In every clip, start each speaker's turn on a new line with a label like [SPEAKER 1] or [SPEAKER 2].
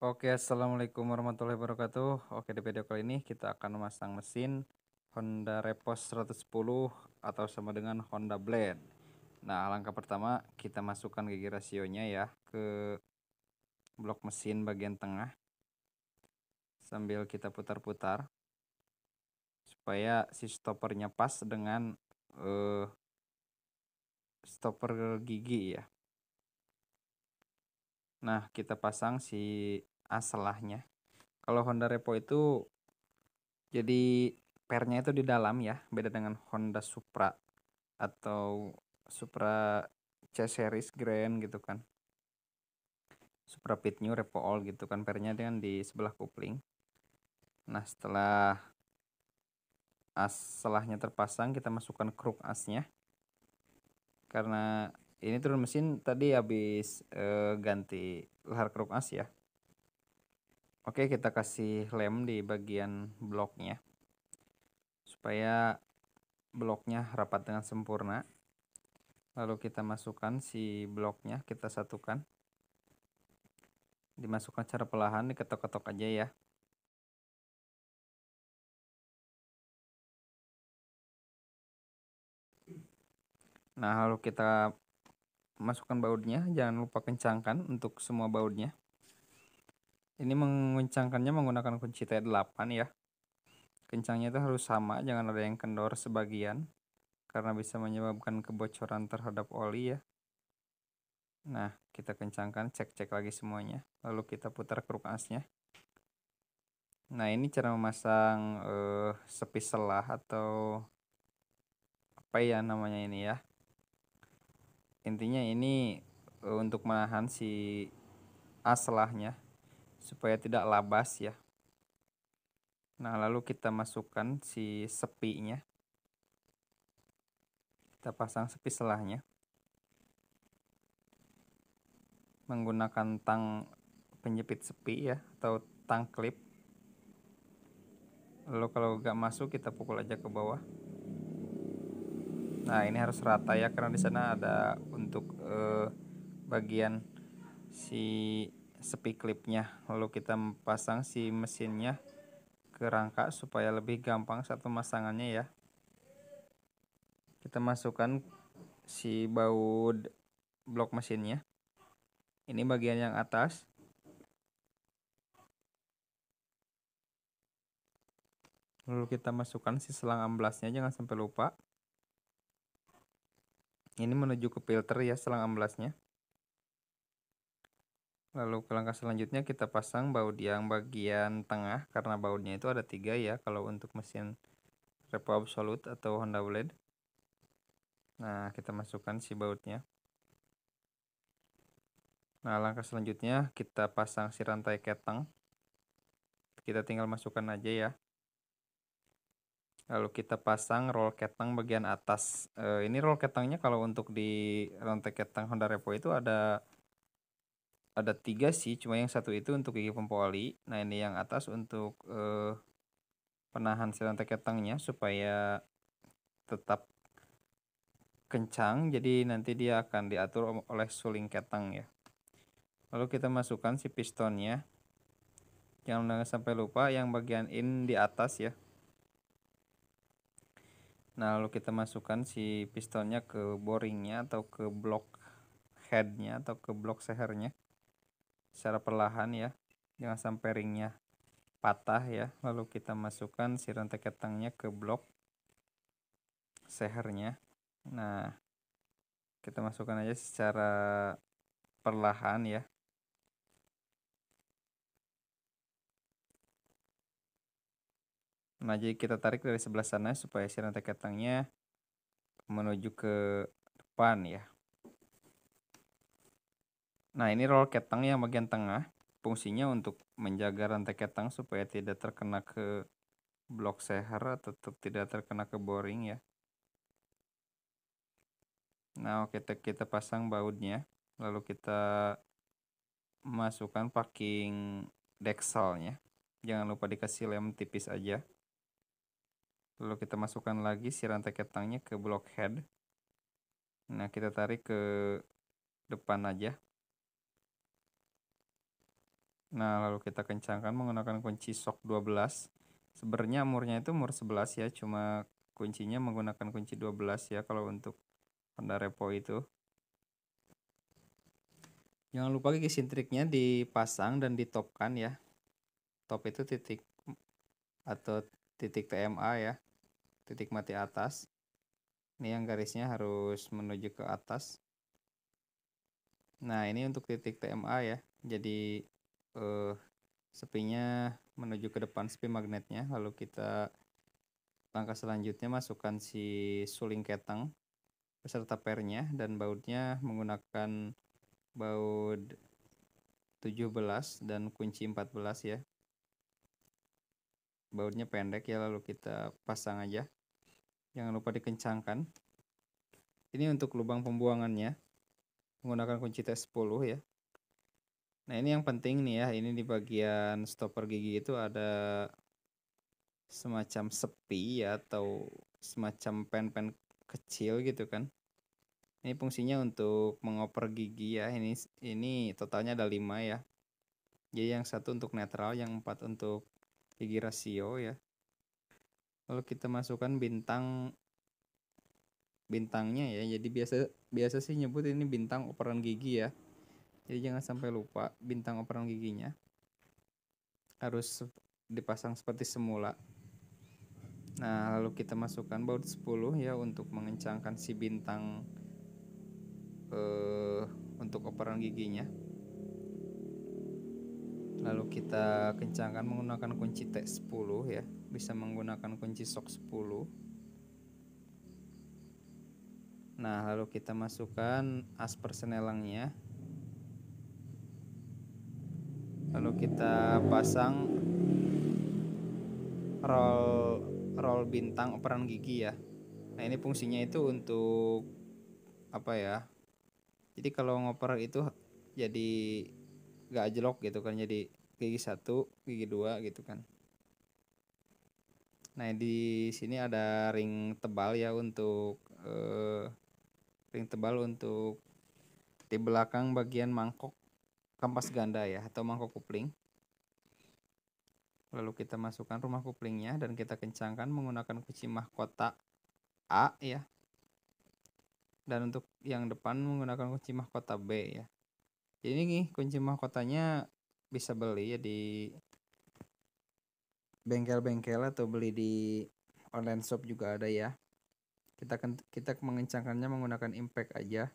[SPEAKER 1] Oke, Assalamualaikum warahmatullahi wabarakatuh. Oke, di video kali ini kita akan memasang mesin Honda Repos 110 atau sama dengan Honda Blade. Nah, langkah pertama kita masukkan gigi rasionya ya ke blok mesin bagian tengah sambil kita putar-putar supaya si stoppernya pas dengan uh, eh, stopper gigi ya. Nah, kita pasang si selahnya kalau Honda Repo itu jadi pernya itu di dalam ya beda dengan Honda Supra atau Supra C series Grand gitu kan Supra Pit New Repo All gitu kan pernya dengan di sebelah kopling nah setelah as selahnya terpasang kita masukkan kruk asnya karena ini turun mesin tadi habis e, ganti lahar kruk as ya Oke, kita kasih lem di bagian bloknya supaya bloknya rapat dengan sempurna. Lalu kita masukkan si bloknya, kita satukan. Dimasukkan secara perlahan, diketok-ketok aja ya. Nah, lalu kita masukkan bautnya, jangan lupa kencangkan untuk semua bautnya. Ini mengencangkannya menggunakan kunci T8 ya. Kencangnya itu harus sama, jangan ada yang kendor sebagian karena bisa menyebabkan kebocoran terhadap oli ya. Nah, kita kencangkan, cek-cek lagi semuanya. Lalu kita putar keruk asnya. Nah, ini cara memasang uh, sepi selah atau apa ya namanya ini ya. Intinya ini uh, untuk menahan si aslahnya supaya tidak labas ya. Nah, lalu kita masukkan si sepinya. Kita pasang sepi selahnya. Menggunakan tang penjepit sepi ya atau tang klip. Lalu kalau nggak masuk kita pukul aja ke bawah. Nah, ini harus rata ya karena di sana ada untuk eh, bagian si sepi klipnya lalu kita pasang si mesinnya ke rangka supaya lebih gampang satu pasangannya ya kita masukkan si baut blok mesinnya ini bagian yang atas lalu kita masukkan si selang amblasnya jangan sampai lupa ini menuju ke filter ya selang amblasnya Lalu ke langkah selanjutnya kita pasang baut yang bagian tengah karena bautnya itu ada tiga ya kalau untuk mesin repo absolute atau Honda Blade. Nah kita masukkan si bautnya. Nah langkah selanjutnya kita pasang si rantai ketang. Kita tinggal masukkan aja ya. Lalu kita pasang roll ketang bagian atas. Eh, ini roll ketangnya kalau untuk di rantai ketang Honda Repo itu ada ada tiga sih cuma yang satu itu untuk gigi pempoli nah ini yang atas untuk eh, penahan silang ketangnya supaya tetap kencang jadi nanti dia akan diatur oleh suling ketang ya lalu kita masukkan si pistonnya jangan sampai lupa yang bagian in di atas ya nah lalu kita masukkan si pistonnya ke boringnya atau ke blok headnya atau ke blok sehernya secara perlahan ya jangan sampai ringnya patah ya lalu kita masukkan si rantai ketangnya ke blok sehernya nah kita masukkan aja secara perlahan ya nah jadi kita tarik dari sebelah sana supaya si rantai ketangnya menuju ke depan ya Nah, ini roll ketang yang bagian tengah. Fungsinya untuk menjaga rantai ketang supaya tidak terkena ke blok seher atau tetap tidak terkena ke boring ya. Nah, oke kita, kita pasang bautnya. Lalu kita masukkan packing deksalnya. Jangan lupa dikasih lem tipis aja. Lalu kita masukkan lagi si rantai ketangnya ke blok head. Nah, kita tarik ke depan aja Nah, lalu kita kencangkan menggunakan kunci sok 12. Sebenarnya murnya itu mur 11 ya, cuma kuncinya menggunakan kunci 12 ya kalau untuk Honda Repo itu. Jangan lupa gigi sintriknya dipasang dan ditopkan ya. Top itu titik atau titik TMA ya. Titik mati atas. Ini yang garisnya harus menuju ke atas. Nah, ini untuk titik TMA ya. Jadi uh, sepinya menuju ke depan sepi magnetnya lalu kita langkah selanjutnya masukkan si suling ketang beserta pernya dan bautnya menggunakan baut 17 dan kunci 14 ya bautnya pendek ya lalu kita pasang aja jangan lupa dikencangkan ini untuk lubang pembuangannya menggunakan kunci T10 ya Nah, ini yang penting nih ya. Ini di bagian stopper gigi itu ada semacam sepi ya, atau semacam pen-pen kecil gitu kan. Ini fungsinya untuk mengoper gigi ya. Ini ini totalnya ada 5 ya. Jadi yang satu untuk netral, yang empat untuk gigi rasio ya. Lalu kita masukkan bintang bintangnya ya. Jadi biasa biasa sih nyebut ini bintang operan gigi ya. Jadi jangan sampai lupa bintang operan giginya harus dipasang seperti semula. Nah, lalu kita masukkan baut 10 ya untuk mengencangkan si bintang eh, untuk operan giginya. Lalu kita kencangkan menggunakan kunci T10 ya, bisa menggunakan kunci sok 10. Nah, lalu kita masukkan as persenelangnya baru kita pasang roll roll bintang operan gigi ya nah ini fungsinya itu untuk apa ya jadi kalau ngoper itu jadi gak jelok gitu kan jadi gigi satu gigi dua gitu kan nah di sini ada ring tebal ya untuk eh, ring tebal untuk di belakang bagian mangkok kampas ganda ya atau mangkok kopling Lalu kita masukkan rumah koplingnya dan kita kencangkan menggunakan kunci mahkota A ya. Dan untuk yang depan menggunakan kunci mahkota B ya. Jadi nih kunci mahkotanya bisa beli ya di bengkel-bengkel atau beli di online shop juga ada ya. Kita kita mengencangkannya menggunakan impact aja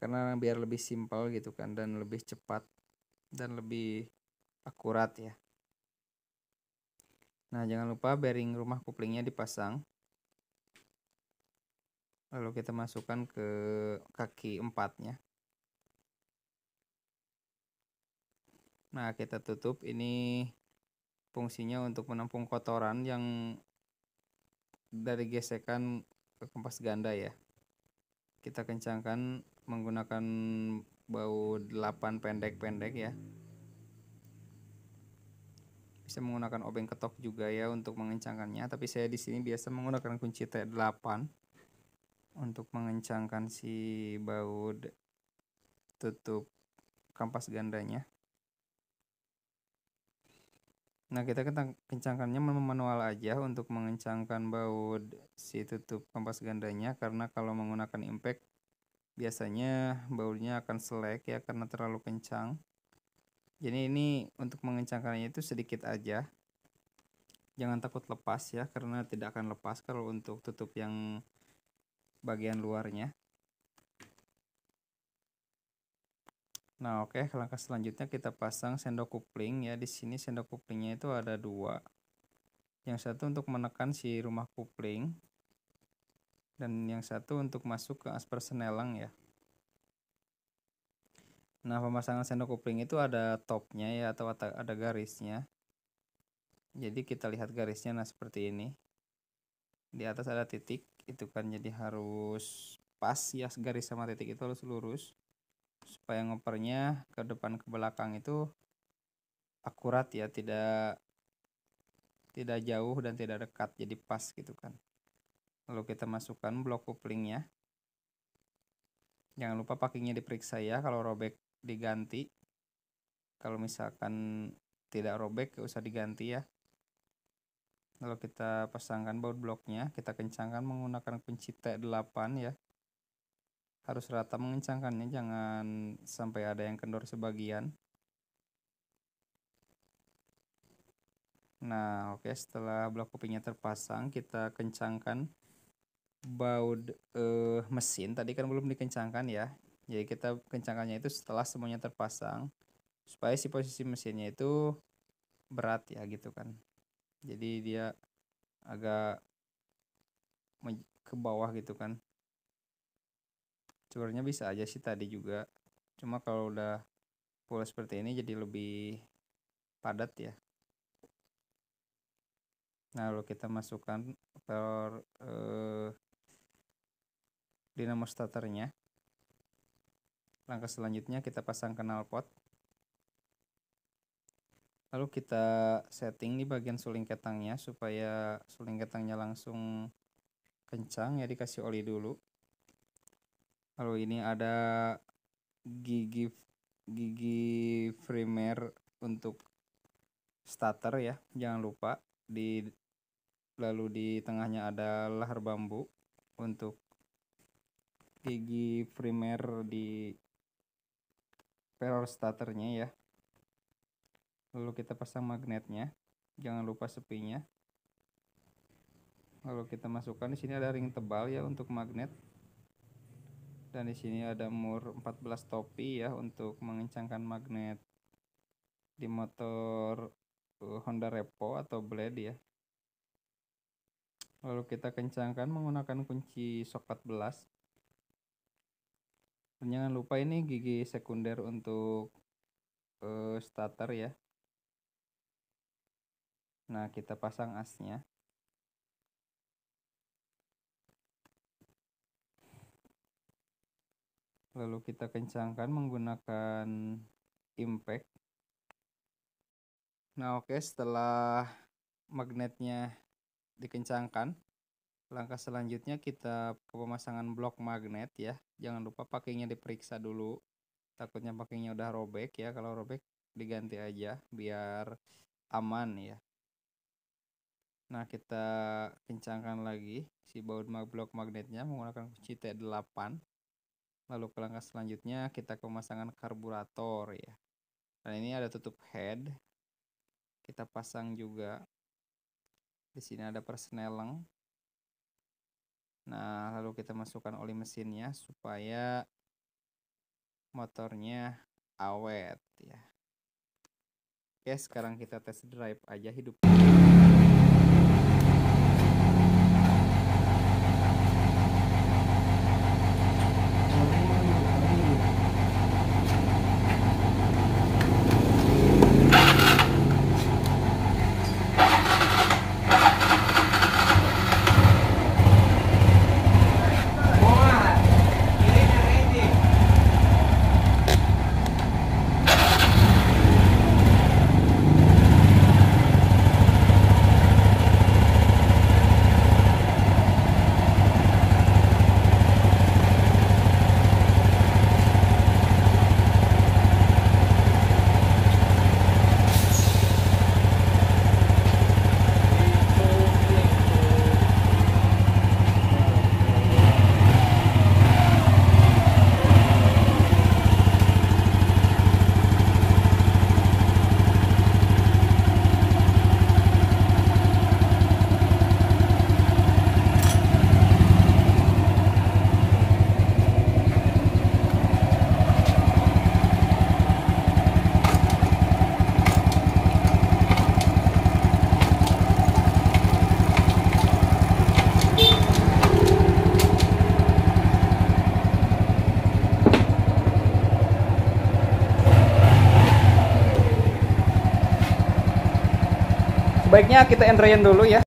[SPEAKER 1] karena biar lebih simpel gitu kan dan lebih cepat dan lebih akurat ya nah jangan lupa bearing rumah kuplingnya dipasang lalu kita masukkan ke kaki empatnya nah kita tutup ini fungsinya untuk menampung kotoran yang dari gesekan ke ganda ya kita kencangkan menggunakan bau 8 pendek-pendek ya bisa menggunakan obeng ketok juga ya untuk mengencangkannya tapi saya di sini biasa menggunakan kunci T8 untuk mengencangkan si baut tutup kampas gandanya nah kita kencangkannya manual aja untuk mengencangkan baut si tutup kampas gandanya karena kalau menggunakan impact biasanya baurnya akan selek ya karena terlalu kencang jadi ini untuk mengencangkannya itu sedikit aja jangan takut lepas ya karena tidak akan lepas kalau untuk tutup yang bagian luarnya nah oke okay, langkah selanjutnya kita pasang sendok kupling ya di sini sendok kuplingnya itu ada dua yang satu untuk menekan si rumah kupling dan yang satu untuk masuk ke asper senelang ya. Nah, pemasangan sendok kopling itu ada topnya ya atau ada garisnya. Jadi kita lihat garisnya nah seperti ini. Di atas ada titik, itu kan jadi harus pas ya garis sama titik itu harus lurus supaya ngopernya ke depan ke belakang itu akurat ya, tidak tidak jauh dan tidak dekat jadi pas gitu kan lalu kita masukkan blok koplingnya, jangan lupa packingnya diperiksa ya kalau robek diganti kalau misalkan tidak robek usah diganti ya lalu kita pasangkan baut bloknya kita kencangkan menggunakan kunci T8 ya harus rata mengencangkannya jangan sampai ada yang kendor sebagian nah oke okay, setelah blok koplingnya terpasang kita kencangkan baut uh, eh, mesin tadi kan belum dikencangkan ya jadi kita kencangkannya itu setelah semuanya terpasang supaya si posisi mesinnya itu berat ya gitu kan jadi dia agak ke bawah gitu kan sebenarnya bisa aja sih tadi juga cuma kalau udah full seperti ini jadi lebih padat ya nah lalu kita masukkan per eh, dinamo starternya. Langkah selanjutnya kita pasang knalpot. Lalu kita setting di bagian suling ketangnya supaya suling ketangnya langsung kencang ya dikasih oli dulu. Lalu ini ada gigi gigi primer untuk starter ya, jangan lupa di lalu di tengahnya ada lahar bambu untuk gigi primer di ferro starternya ya lalu kita pasang magnetnya jangan lupa sepinya lalu kita masukkan di sini ada ring tebal ya untuk magnet dan di sini ada mur 14 topi ya untuk mengencangkan magnet di motor uh, Honda Repo atau Blade ya lalu kita kencangkan menggunakan kunci soket belas dan jangan lupa ini gigi sekunder untuk uh, starter ya. Nah, kita pasang asnya. Lalu kita kencangkan menggunakan impact. Nah, oke, okay, setelah magnetnya dikencangkan, Langkah selanjutnya kita ke pemasangan blok magnet ya. Jangan lupa pakainya diperiksa dulu. Takutnya pakainya udah robek ya. Kalau robek diganti aja biar aman ya. Nah, kita kencangkan lagi si baut mag blok magnetnya menggunakan kunci T8. Lalu ke langkah selanjutnya kita ke pemasangan karburator ya. Dan nah, ini ada tutup head. Kita pasang juga. Di sini ada persneleng Nah, lalu kita masukkan oli mesinnya supaya motornya awet ya. Oke, sekarang kita tes drive aja hidup. Baiknya kita entryin dulu ya.